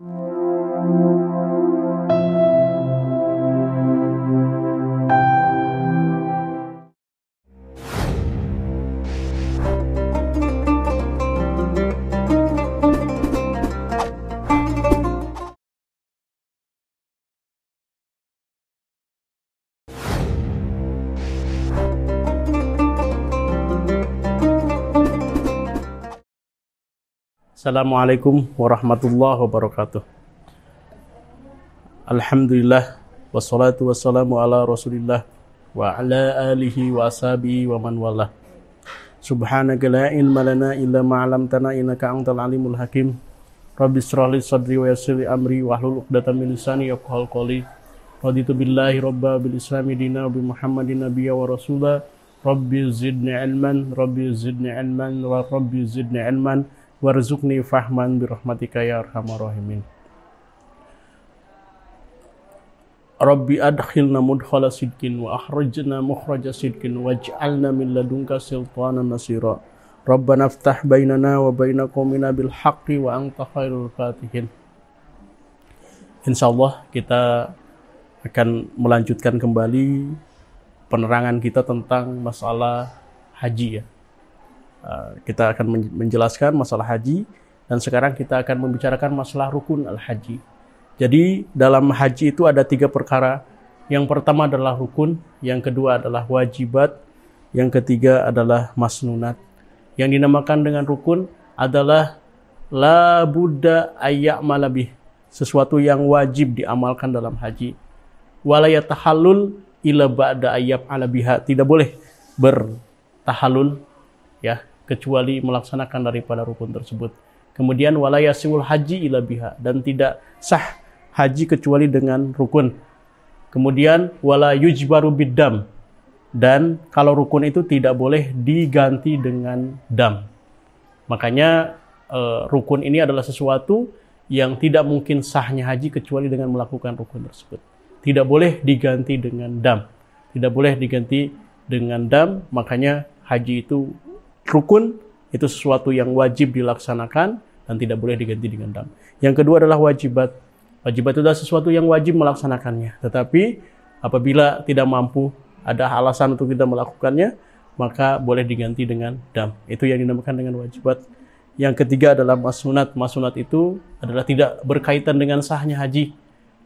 Música Assalamualaikum warahmatullahi wabarakatuh. Alhamdulillah wassalatu wassalamu ala Rasulillah wa ala alihi wa ashabihi wa man wala. Subhanaka la ilma lana illa ma 'allamtana innaka antal alimul hakim. Rabbi israh li sadri wa yassir amri amri wahlul 'uqdatam min lisani yafqahu qawli. Raditu billahi rabba bil islami dina bi Muhammadin nabiyya wa rasulah. Rabbi zidni ilman, Rabbi zidni ilman, wa Rabbi zidni ilman warzuqni fahman birahmatika ya arhamar rahimin Rabbi adkhilna mudkhala sidkin wa akhrijna mukhraja sidkin waj'alna min ladunka sultana nasira Rabbana aftah bainana wa baina qaumina bil haqqi wa anta khairul fatihin Insyaallah kita akan melanjutkan kembali penerangan kita tentang masalah haji ya Eh, kita akan menjelaskan masalah haji dan sekarang kita akan membicarakan masalah rukun al-haji. Jadi dalam haji itu ada tiga perkara. Yang pertama adalah rukun, yang kedua adalah wajibat, yang ketiga adalah masnunat. Yang dinamakan dengan rukun adalah la buddha ayak malabih, sesuatu yang wajib diamalkan dalam haji. Walayatahallul ila ba'da ayyab alabiha, tidak boleh bertahalul ya kecuali melaksanakan daripada rukun tersebut. Kemudian walayasiul haji ila biha dan tidak sah haji kecuali dengan rukun. Kemudian wala yujbaru bidam dan kalau rukun itu tidak boleh diganti dengan dam. Makanya eh, rukun ini adalah sesuatu yang tidak mungkin sahnya haji kecuali dengan melakukan rukun tersebut. Tidak boleh diganti dengan dam. Tidak boleh diganti dengan dam, makanya haji itu rukun itu sesuatu yang wajib dilaksanakan dan tidak boleh diganti dengan dam. Yang kedua adalah wajibat. Wajibat itu adalah sesuatu yang wajib melaksanakannya. Tetapi apabila tidak mampu, ada alasan untuk tidak melakukannya, maka boleh diganti dengan dam. Itu yang dinamakan dengan wajibat. Yang ketiga adalah masunat. Masunat itu adalah tidak berkaitan dengan sahnya haji.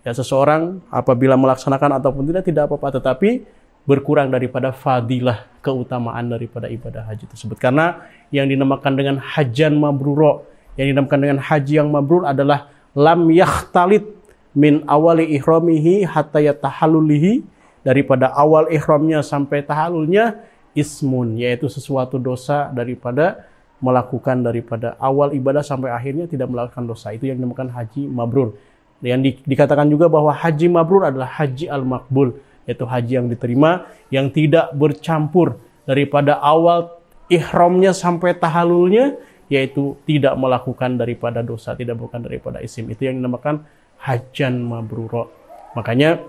Ya seseorang apabila melaksanakan ataupun tidak tidak apa-apa, tetapi berkurang daripada fadilah keutamaan daripada ibadah haji tersebut. Karena yang dinamakan dengan hajan mabruro, yang dinamakan dengan haji yang mabrur adalah lam yakhtalit min awali ihromihi hatta yatahalulihi daripada awal ihromnya sampai tahalulnya ismun yaitu sesuatu dosa daripada melakukan daripada awal ibadah sampai akhirnya tidak melakukan dosa itu yang dinamakan haji mabrur yang di, dikatakan juga bahwa haji mabrur adalah haji al makbul yaitu haji yang diterima yang tidak bercampur daripada awal ihramnya sampai tahalulnya yaitu tidak melakukan daripada dosa, tidak bukan daripada isim. Itu yang dinamakan hajan mabrur Makanya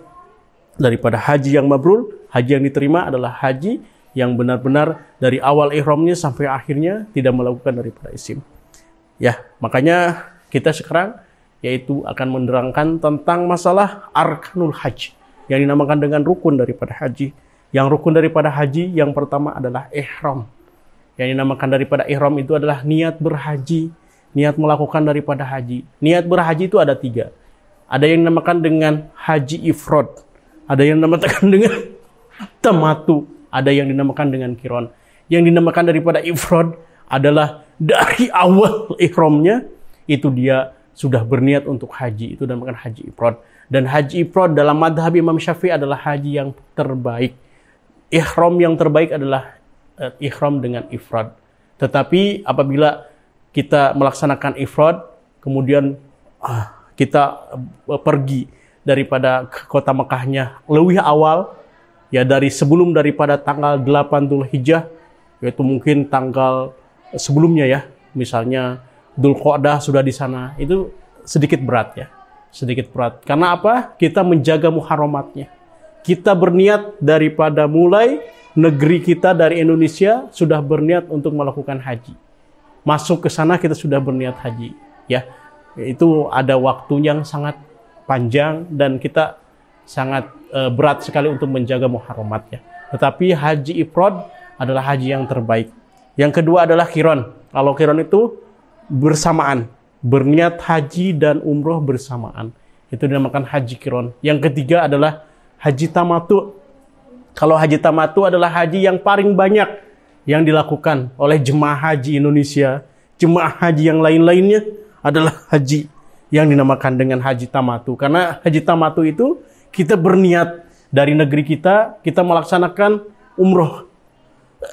daripada haji yang mabrur, haji yang diterima adalah haji yang benar-benar dari awal ihramnya sampai akhirnya tidak melakukan daripada isim. Ya, makanya kita sekarang yaitu akan menerangkan tentang masalah arkanul haji yang dinamakan dengan rukun daripada haji. Yang rukun daripada haji yang pertama adalah ihram. Yang dinamakan daripada ihram itu adalah niat berhaji, niat melakukan daripada haji. Niat berhaji itu ada tiga. Ada yang dinamakan dengan haji ifrod, ada yang dinamakan dengan tamatu ada yang dinamakan dengan kiron. Yang dinamakan daripada ifrod adalah dari awal ihramnya itu dia sudah berniat untuk haji itu dinamakan haji ifrod. Dan haji ifrod dalam madhab Imam Syafi'i adalah haji yang terbaik. Ihram yang terbaik adalah eh, ihram dengan ifrod. Tetapi apabila kita melaksanakan ifrod, kemudian ah, kita eh, pergi daripada kota Mekahnya lebih awal, ya dari sebelum daripada tanggal 8 Dhul Hijjah, yaitu mungkin tanggal sebelumnya ya, misalnya Dhul Qodah sudah di sana, itu sedikit berat ya sedikit berat. Karena apa? Kita menjaga muharomatnya Kita berniat daripada mulai negeri kita dari Indonesia sudah berniat untuk melakukan haji. Masuk ke sana kita sudah berniat haji, ya. Itu ada waktu yang sangat panjang dan kita sangat uh, berat sekali untuk menjaga muharomatnya Tetapi haji ifrod adalah haji yang terbaik. Yang kedua adalah kiron. Kalau kiron itu bersamaan, berniat haji dan umroh bersamaan. Itu dinamakan haji kiron. Yang ketiga adalah haji tamatu. Kalau haji tamatu adalah haji yang paling banyak yang dilakukan oleh jemaah haji Indonesia. Jemaah haji yang lain-lainnya adalah haji yang dinamakan dengan haji tamatu. Karena haji tamatu itu kita berniat dari negeri kita, kita melaksanakan umroh.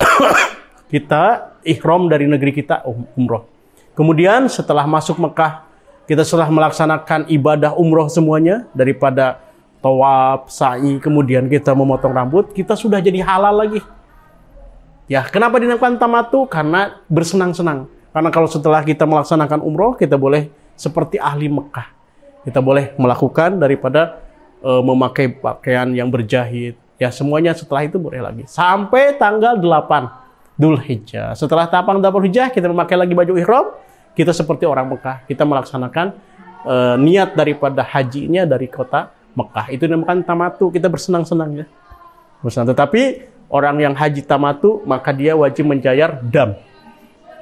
kita ihrom dari negeri kita um, umroh. Kemudian setelah masuk Mekah, kita setelah melaksanakan ibadah umroh semuanya daripada tawaf, sa'i, kemudian kita memotong rambut, kita sudah jadi halal lagi. Ya, kenapa dinamakan tamatu? Karena bersenang-senang. Karena kalau setelah kita melaksanakan umroh, kita boleh seperti ahli Mekah. Kita boleh melakukan daripada uh, memakai pakaian yang berjahit. Ya, semuanya setelah itu boleh lagi. Sampai tanggal 8 Dhul Hijjah. Setelah tapang Dhul Hijjah, kita memakai lagi baju ihram, kita seperti orang Mekah. Kita melaksanakan uh, niat daripada hajinya dari kota Mekah. Itu namakan tamatu, kita bersenang-senang ya. Bersenang. Tetapi orang yang haji tamatu, maka dia wajib menjayar dam.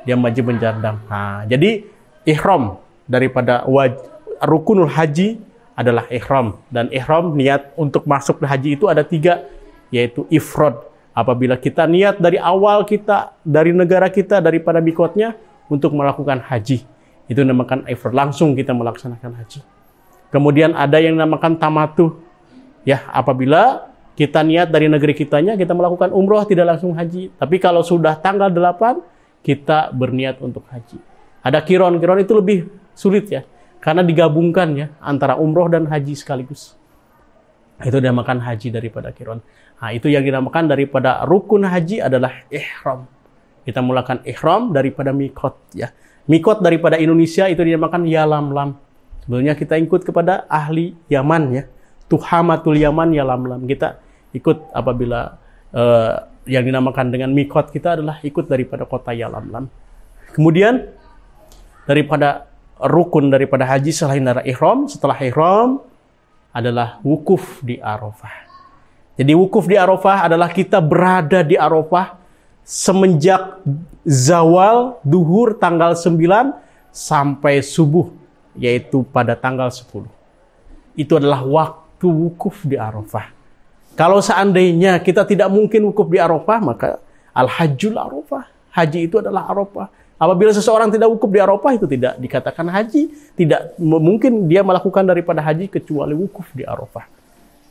Dia wajib menjayar dam. Nah, jadi ihram daripada waj, rukunul haji adalah ihram. Dan ihram niat untuk masuk ke haji itu ada tiga, yaitu ifrod Apabila kita niat dari awal kita, dari negara kita, daripada bikotnya, untuk melakukan haji. Itu namakan effort langsung kita melaksanakan haji. Kemudian ada yang namakan tamatu. Ya, apabila kita niat dari negeri kitanya, kita melakukan umroh, tidak langsung haji. Tapi kalau sudah tanggal 8, kita berniat untuk haji. Ada kiron, kiron itu lebih sulit ya. Karena digabungkan ya, antara umroh dan haji sekaligus. Itu dinamakan haji daripada kiron. Nah, itu yang dinamakan daripada rukun haji adalah ihram. Kita mulakan ihram daripada mikot ya. Mikot daripada Indonesia itu dinamakan yalamlam. Sebelumnya kita ikut kepada ahli Yaman ya. Tuhamatul Yaman yalamlam. Kita ikut apabila uh, yang dinamakan dengan mikot kita adalah ikut daripada kota yalamlam. Kemudian daripada rukun daripada haji selain dari ihram, setelah ihram adalah wukuf di Arafah. Jadi wukuf di Arafah adalah kita berada di Arafah semenjak zawal duhur tanggal 9 sampai subuh yaitu pada tanggal 10. Itu adalah waktu wukuf di Arafah. Kalau seandainya kita tidak mungkin wukuf di Arafah, maka al-hajjul Arafah. Haji itu adalah Arafah. Apabila seseorang tidak wukuf di Arafah itu tidak dikatakan haji, tidak mungkin dia melakukan daripada haji kecuali wukuf di Arafah.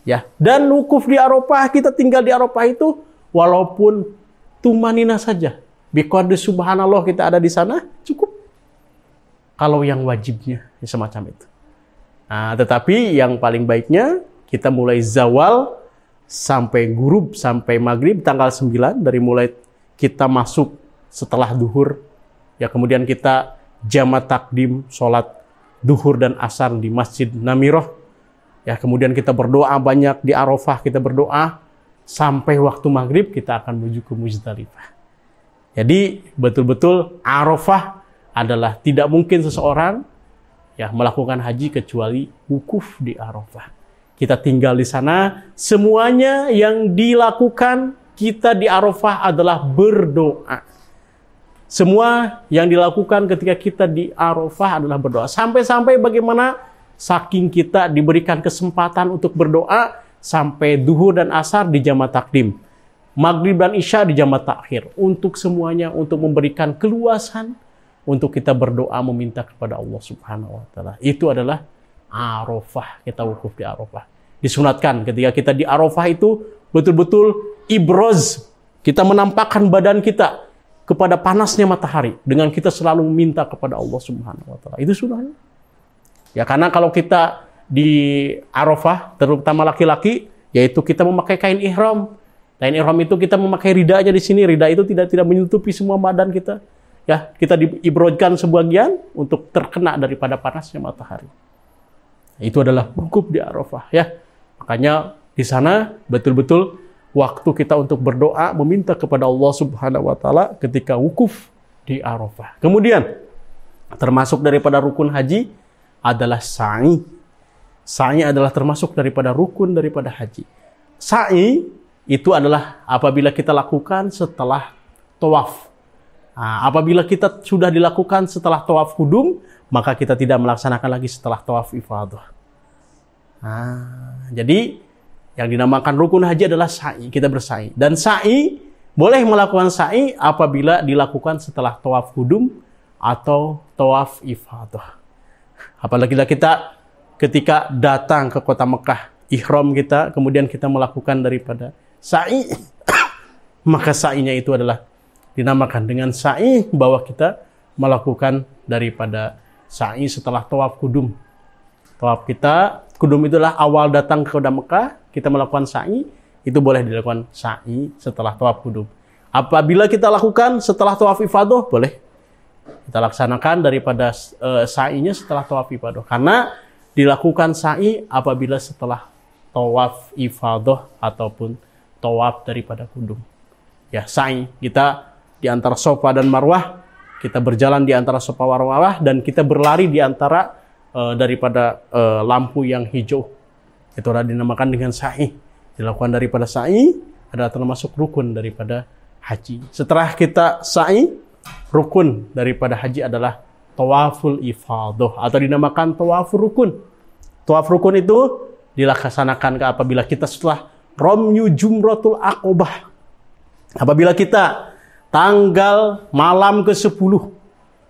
Ya, dan wukuf di Arafah kita tinggal di Arafah itu walaupun tumanina saja. Biqadri subhanallah kita ada di sana cukup. Kalau yang wajibnya ya semacam itu. Nah, tetapi yang paling baiknya kita mulai zawal sampai gurub sampai maghrib tanggal 9 dari mulai kita masuk setelah duhur ya kemudian kita jama takdim sholat duhur dan asar di Masjid Namiroh ya kemudian kita berdoa banyak di Arafah kita berdoa sampai waktu maghrib kita akan menuju ke Muzdalifah jadi betul-betul Arafah adalah tidak mungkin seseorang ya melakukan haji kecuali wukuf di Arafah kita tinggal di sana. Semuanya yang dilakukan kita di Arafah adalah berdoa. Semua yang dilakukan ketika kita di Arafah adalah berdoa. Sampai-sampai bagaimana saking kita diberikan kesempatan untuk berdoa sampai duhur dan asar di jamaah takdim. Maghrib dan isya di jamaah takhir. Untuk semuanya, untuk memberikan keluasan untuk kita berdoa meminta kepada Allah Subhanahu wa taala. Itu adalah Arafah. Kita wukuf di Arafah. Disunatkan ketika kita di Arafah itu betul-betul ibroz. Kita menampakkan badan kita kepada panasnya matahari dengan kita selalu minta kepada Allah Subhanahu wa taala. Itu sudah. Ya karena kalau kita di Arafah terutama laki-laki yaitu kita memakai kain ihram. Kain ihram itu kita memakai rida aja di sini. Rida itu tidak tidak menutupi semua badan kita. Ya, kita diibrojkan sebagian untuk terkena daripada panasnya matahari. Itu adalah wukuf di Arafah ya. Makanya di sana betul-betul waktu kita untuk berdoa meminta kepada Allah Subhanahu wa taala ketika wukuf di Arafah. Kemudian termasuk daripada rukun haji adalah sa'i. Sa'i adalah termasuk daripada rukun daripada haji. Sa'i itu adalah apabila kita lakukan setelah tawaf. Nah, apabila kita sudah dilakukan setelah tawaf kudum, maka kita tidak melaksanakan lagi setelah tawaf ifadah. Nah, jadi yang dinamakan rukun haji adalah sa'i, kita bersa'i. Dan sa'i boleh melakukan sa'i apabila dilakukan setelah tawaf kudum atau tawaf ifadah. Apalagi kita ketika datang ke kota Mekah, ihram kita, kemudian kita melakukan daripada sa'i, maka sa'inya itu adalah dinamakan dengan sa'i bahwa kita melakukan daripada sa'i setelah tawaf kudum. Tawaf kita, kudum itulah awal datang ke kota Mekah, kita melakukan sa'i, itu boleh dilakukan sa'i setelah tawaf kudum. Apabila kita lakukan setelah tawaf ifadoh boleh kita laksanakan daripada uh, sa'inya setelah tawaf ifadoh. Karena dilakukan sa'i apabila setelah tawaf ifadoh ataupun tawaf daripada kudum. Ya, sa'i kita di antara sofa dan marwah, kita berjalan di antara sofa marwah dan kita berlari di antara uh, daripada uh, lampu yang hijau itu adalah dinamakan dengan sa'i. Dilakukan daripada sa'i adalah termasuk rukun daripada haji. Setelah kita sa'i, rukun daripada haji adalah tawaful ifadoh atau dinamakan tawaful rukun. Tawaf rukun itu dilaksanakan ke apabila kita setelah romyu jumratul akobah. Apabila kita tanggal malam ke-10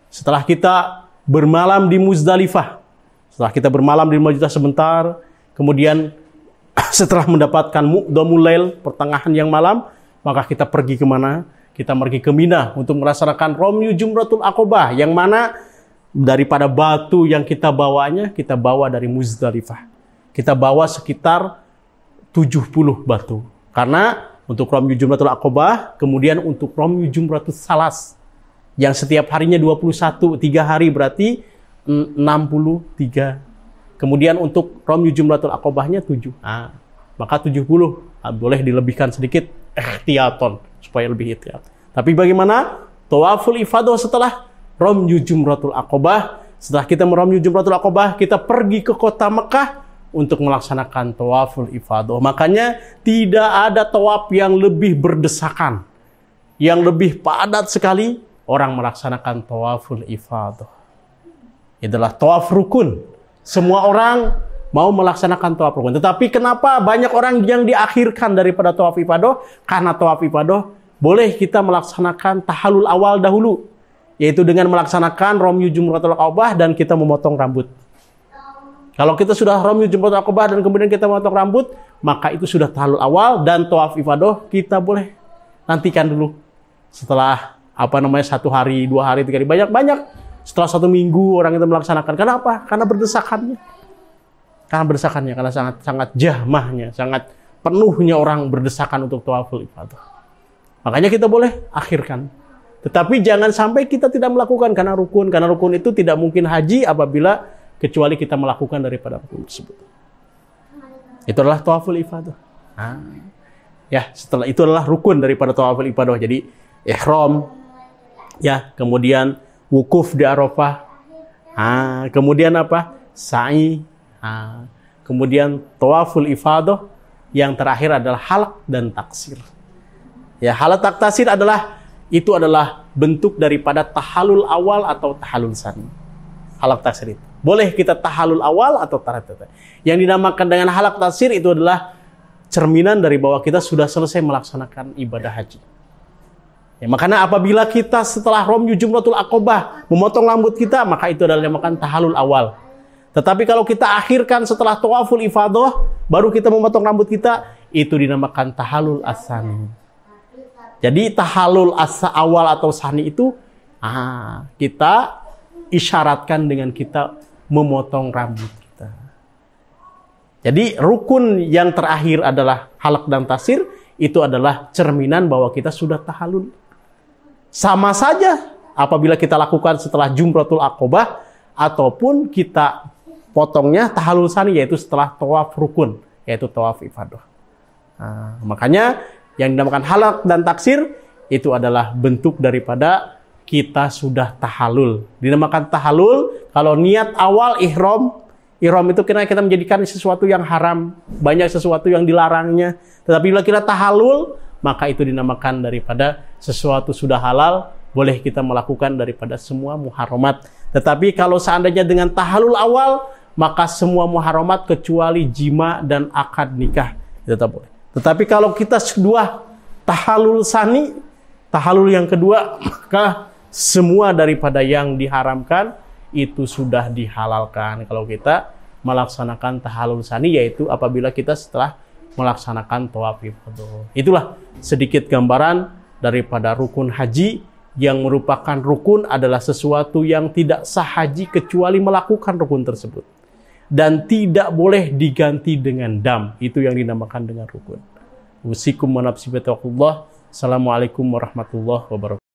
setelah kita bermalam di Muzdalifah, setelah kita bermalam di Muzdalifah sebentar, Kemudian setelah mendapatkan mu'damul pertengahan yang malam, maka kita pergi kemana? Kita pergi ke Mina untuk merasakan Romyu Jumratul Akobah, yang mana daripada batu yang kita bawanya, kita bawa dari Muzdalifah. Kita bawa sekitar 70 batu. Karena untuk Romyu Jumratul Akobah, kemudian untuk Romyu Jumratul Salas, yang setiap harinya 21, 3 hari berarti 63 Kemudian untuk romyu jumlatul akobahnya 7. Ah, maka 70 ah, boleh dilebihkan sedikit ikhtiaton supaya lebih ikhtiat. Tapi bagaimana tawaful ifadah setelah romyu jumlatul akobah? Setelah kita meromyu jumlatul akobah, kita pergi ke kota Mekah untuk melaksanakan tawaful ifadah. Makanya tidak ada tawaf yang lebih berdesakan, yang lebih padat sekali orang melaksanakan tawaful ifadah. Itulah tawaf rukun semua orang mau melaksanakan tawaf rukun. Tetapi kenapa banyak orang yang diakhirkan daripada tawaf ifadah? Karena tawaf ifadah boleh kita melaksanakan tahalul awal dahulu, yaitu dengan melaksanakan romyu jumratul akobah dan kita memotong rambut. Kalau kita sudah romyu jumratul akobah dan kemudian kita memotong rambut, maka itu sudah tahalul awal dan tawaf ifadah kita boleh nantikan dulu setelah apa namanya satu hari, dua hari, tiga hari banyak banyak setelah satu minggu orang itu melaksanakan. Kenapa? Karena berdesakannya. Karena berdesakannya, karena sangat sangat jahmahnya, sangat penuhnya orang berdesakan untuk tawaful ifadah. Makanya kita boleh akhirkan. Tetapi jangan sampai kita tidak melakukan karena rukun. Karena rukun itu tidak mungkin haji apabila kecuali kita melakukan daripada rukun tersebut. Itu adalah tawaful ifadah. Ah. ya, setelah itu adalah rukun daripada tawaful ifadah. Jadi ihram, ya, kemudian wukuf di Arafah. Ah, kemudian apa? Sa'i. Ah, kemudian tawaful ifadah. Yang terakhir adalah halak dan taksir. Ya, halak tak taksir adalah itu adalah bentuk daripada tahalul awal atau tahalul sani. Halak taksir itu. Boleh kita tahalul awal atau tarat-tarat. Yang dinamakan dengan halak taksir itu adalah cerminan dari bahwa kita sudah selesai melaksanakan ibadah haji. Ya, makanya apabila kita setelah romyu jumratul akobah memotong rambut kita, maka itu adalah yang makan tahalul awal. Tetapi kalau kita akhirkan setelah tawaful ifadah, baru kita memotong rambut kita, itu dinamakan tahalul asani. Jadi tahalul asa awal atau sani itu ah, kita isyaratkan dengan kita memotong rambut kita. Jadi rukun yang terakhir adalah halak dan tasir, itu adalah cerminan bahwa kita sudah tahalul. Sama saja apabila kita lakukan setelah Jumratul akobah ataupun kita potongnya tahalul sani yaitu setelah tawaf rukun yaitu tawaf ifadah. Nah, makanya yang dinamakan halak dan taksir itu adalah bentuk daripada kita sudah tahalul. Dinamakan tahalul kalau niat awal ihram Ihram itu kira kita menjadikan sesuatu yang haram, banyak sesuatu yang dilarangnya. Tetapi bila kita tahalul, maka itu dinamakan daripada sesuatu sudah halal, boleh kita melakukan daripada semua muharramat. Tetapi kalau seandainya dengan tahalul awal, maka semua muharramat kecuali jima dan akad nikah tetap boleh. Tetapi kalau kita kedua tahalul sani, tahalul yang kedua, maka semua daripada yang diharamkan itu sudah dihalalkan kalau kita melaksanakan tahalul sani yaitu apabila kita setelah melaksanakan tawaf ifadah. Itulah sedikit gambaran daripada rukun haji yang merupakan rukun adalah sesuatu yang tidak sah haji kecuali melakukan rukun tersebut dan tidak boleh diganti dengan dam. Itu yang dinamakan dengan rukun. Wassalamualaikum warahmatullahi wabarakatuh.